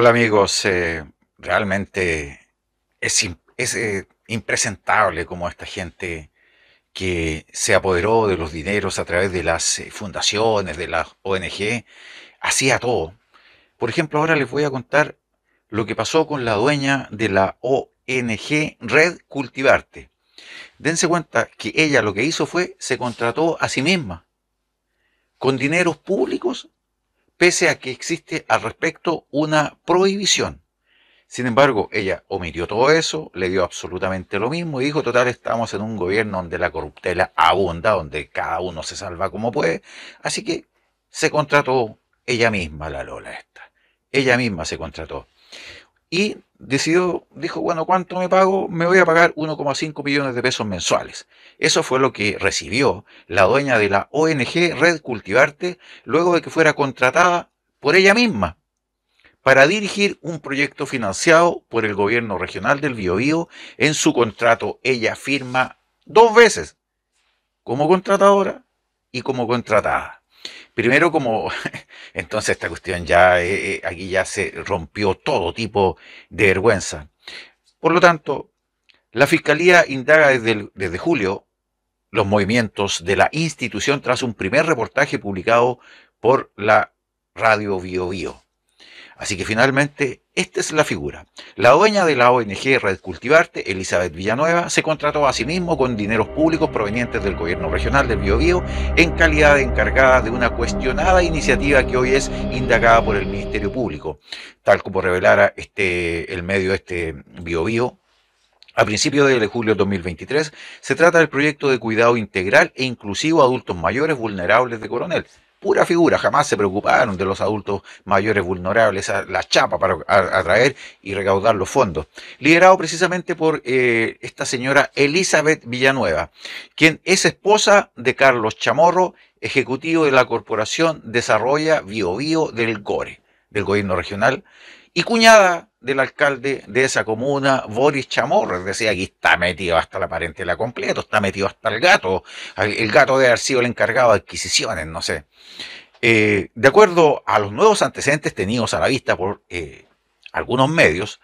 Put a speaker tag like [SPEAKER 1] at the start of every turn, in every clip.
[SPEAKER 1] Hola amigos, eh, realmente es, eh, impresentable como esta gente que se apoderó de los dineros a través de las eh, fundaciones, de las ONG, hacía todo. Por ejemplo, ahora les voy a contar lo que pasó con la dueña de la ONG Red Cultivarte. Dense cuenta que ella lo que hizo fue se contrató a sí misma con dineros públicos pese a que existe al respecto una prohibición. Sin embargo, ella omitió todo eso, le dio absolutamente lo mismo y dijo, total, estamos en un gobierno donde la corruptela abunda, donde cada uno se salva como puede. Así que se contrató ella misma, la Lola esta. Ella misma se contrató. Y decidió, dijo, bueno, ¿cuánto me pago? Me voy a pagar 1,5 millones de pesos mensuales. Eso fue lo que recibió la dueña de la ONG Red Cultivarte luego de que fuera contratada por ella misma para dirigir un proyecto financiado por el gobierno regional del Biobío. En su contrato ella firma dos veces, como contratadora y como contratada. Primero, como entonces esta cuestión ya, eh, eh, aquí ya se rompió todo tipo de vergüenza. Por lo tanto, la Fiscalía indaga desde, desde julio los movimientos de la institución tras un primer reportaje publicado por la Radio Bio Bio. Así que finalmente, esta es la figura. La dueña de la ONG Red Cultivarte, Elizabeth Villanueva, se contrató a sí mismo con dineros públicos provenientes del gobierno regional del Biobío en calidad de encargada de una cuestionada iniciativa que hoy es indagada por el Ministerio Público. Tal como revelara este, el medio este Biobío, a principios de julio de 2023, se trata del proyecto de cuidado integral e inclusivo a adultos mayores vulnerables de Coronel pura figura, jamás se preocuparon de los adultos mayores vulnerables a la chapa para atraer y recaudar los fondos. Liderado precisamente por eh, esta señora Elizabeth Villanueva, quien es esposa de Carlos Chamorro, ejecutivo de la Corporación Desarrolla Bio Bio del GORE, del Gobierno Regional, y cuñada del alcalde de esa comuna, Boris Chamorro. Decía, aquí está metido hasta la parentela completo, está metido hasta el gato. El gato de haber sido el encargado de adquisiciones, no sé. Eh, de acuerdo a los nuevos antecedentes tenidos a la vista por eh, algunos medios,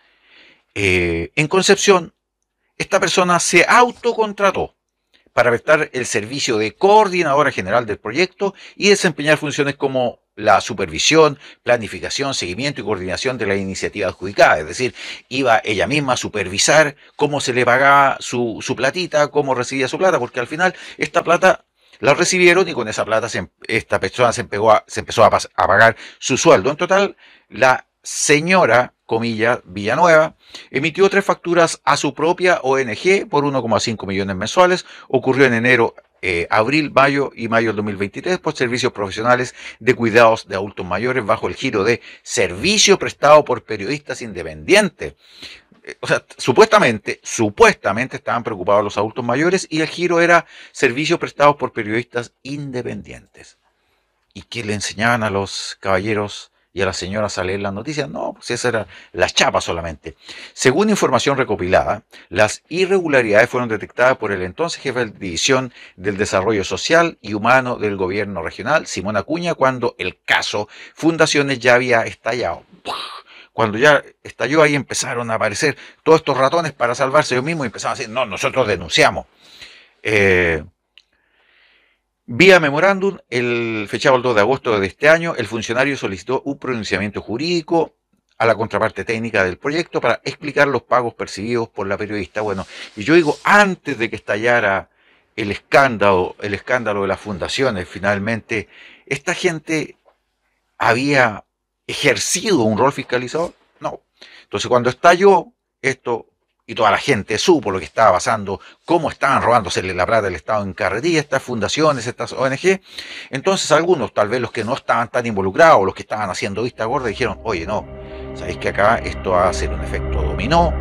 [SPEAKER 1] eh, en Concepción, esta persona se autocontrató para prestar el servicio de coordinadora general del proyecto y desempeñar funciones como la supervisión, planificación, seguimiento y coordinación de la iniciativa adjudicada. Es decir, iba ella misma a supervisar cómo se le pagaba su, su platita, cómo recibía su plata, porque al final esta plata la recibieron y con esa plata em, esta persona se, se empezó a, a, pagar su sueldo. En total, la señora, comillas Villanueva, emitió tres facturas a su propia ONG por 1,5 millones mensuales. Ocurrió en enero eh, abril, mayo y mayo del 2023 por servicios profesionales de cuidados de adultos mayores bajo el giro de servicio prestado por periodistas independientes eh, o sea, supuestamente, supuestamente estaban preocupados los adultos mayores y el giro era servicio prestado por periodistas independientes. Y qué le enseñaban a los caballeros y a la señora sale en noticia. No, pues esa era la chapa solamente. Según información recopilada, las irregularidades fueron detectadas por el entonces jefe de División del Desarrollo Social y Humano del Gobierno Regional, Simón Acuña, cuando el caso Fundaciones ya había estallado. cuando ya estalló ahí empezaron a aparecer todos estos ratones para salvarse ellos mismos y empezaron a decir, no, nosotros denunciamos. Eh, Vía memorándum, el, fechado el 2 de agosto de este año, el funcionario solicitó un pronunciamiento jurídico a la contraparte técnica del proyecto para explicar los pagos percibidos por la periodista. Bueno, y yo digo, antes de que estallara el escándalo, el escándalo de las fundaciones, finalmente, esta gente había ejercido un rol fiscalizador. No. Entonces, cuando estalló esto y toda la gente supo lo que estaba pasando, cómo estaban robándose la plata del Estado en carretilla, estas fundaciones, estas ONG. Entonces algunos, tal vez los que no estaban tan involucrados, los que estaban haciendo vista gorda, dijeron, oye, no, sabéis que acá esto va a ser un efecto dominó,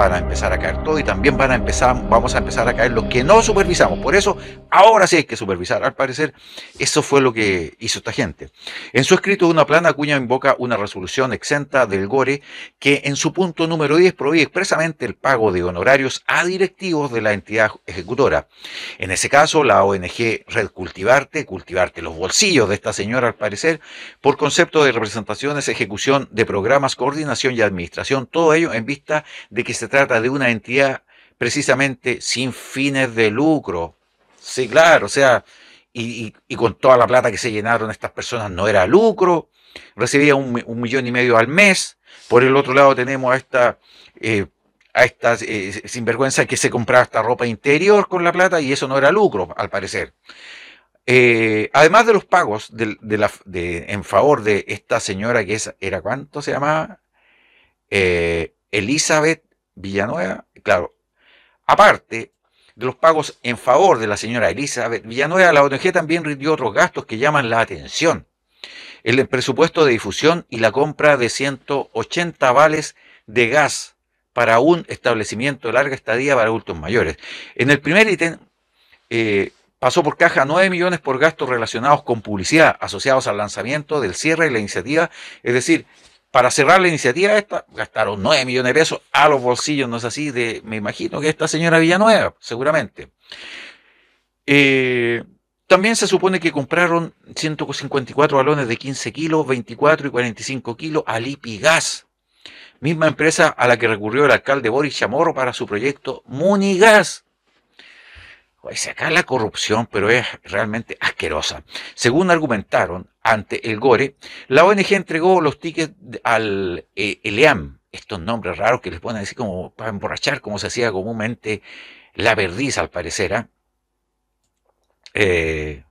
[SPEAKER 1] van a empezar a caer todo y también van a empezar, vamos a empezar a caer lo que no supervisamos. Por eso, ahora sí hay que supervisar. Al parecer, eso fue lo que hizo esta gente. En su escrito de una plana, Acuña invoca una resolución exenta del GORE que en su punto número 10 prohíbe expresamente el pago de honorarios a directivos de la entidad ejecutora. En ese caso, la ONG Red Cultivarte, Cultivarte los bolsillos de esta señora, al parecer, por concepto de representaciones, ejecución de programas, coordinación y administración, todo ello en vista de que se trata de una entidad precisamente sin fines de lucro. Sí, claro, o sea, y, con toda la plata que se llenaron estas personas no era lucro, recibía un, millón y medio al mes. Por el otro lado tenemos a esta, eh, a esta eh, sinvergüenza que se compraba esta ropa interior con la plata y eso no era lucro, al parecer. Eh, además de los pagos de, en favor de esta señora que es, era, ¿cuánto se llamaba? Elizabeth Villanueva, claro, aparte de los pagos en favor de la señora Elizabeth Villanueva, la ONG también rindió otros gastos que llaman la atención. El presupuesto de difusión y la compra de 180 vales de gas para un establecimiento de larga estadía para adultos mayores. En el primer ítem eh, pasó por caja 9 millones por gastos relacionados con publicidad asociados al lanzamiento del cierre de la iniciativa, es decir, para cerrar la iniciativa esta, gastaron 9 millones de pesos a los bolsillos, no es así, de, me imagino que esta señora Villanueva, seguramente. Eh, también se supone que compraron 154 balones de 15 kilos, 24 y 45 kilos al Gas, misma empresa a la que recurrió el alcalde Boris Chamorro para su proyecto Munigas. Pues acá la corrupción, pero es realmente asquerosa. Según argumentaron, ante el gore, la ONG entregó los tickets al Eliam, eh, ELEAM, estos nombres raros que les ponen así como para emborrachar, como se hacía comúnmente la verdiza al parecer. ¿ah? Eh,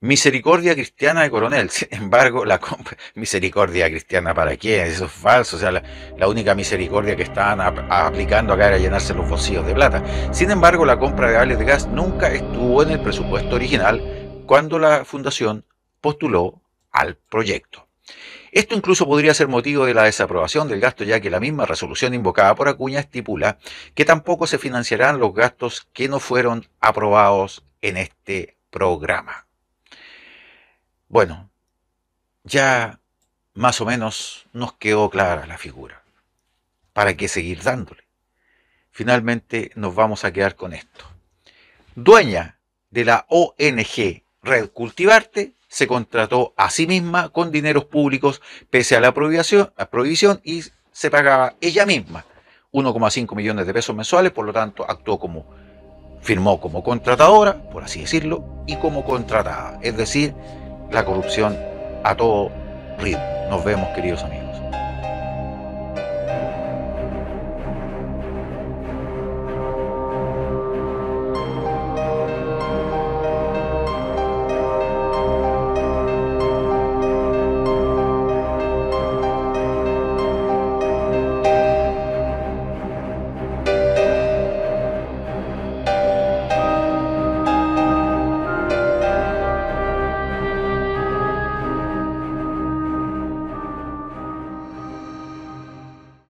[SPEAKER 1] misericordia cristiana de coronel, sin embargo, la misericordia cristiana para quién, eso es falso, o sea, la, única misericordia que estaban a aplicando acá era llenarse los bolsillos de plata. Sin embargo, la compra de vales de gas nunca estuvo en el presupuesto original cuando la fundación postuló al proyecto. Esto incluso podría ser motivo de la desaprobación del gasto, ya que la misma resolución invocada por Acuña estipula que tampoco se financiarán los gastos que no fueron aprobados en este programa. Bueno, ya más o menos nos quedó clara la figura. ¿Para qué seguir dándole? Finalmente nos vamos a quedar con esto. Dueña de la ONG Red Cultivarte se contrató a sí misma con dineros públicos pese a la prohibición, la y se pagaba ella misma 1,5 millones de pesos mensuales, por lo tanto actuó como, firmó como contratadora, por así decirlo, y como contratada, es decir, la corrupción a todo ritmo. Nos vemos queridos amigos.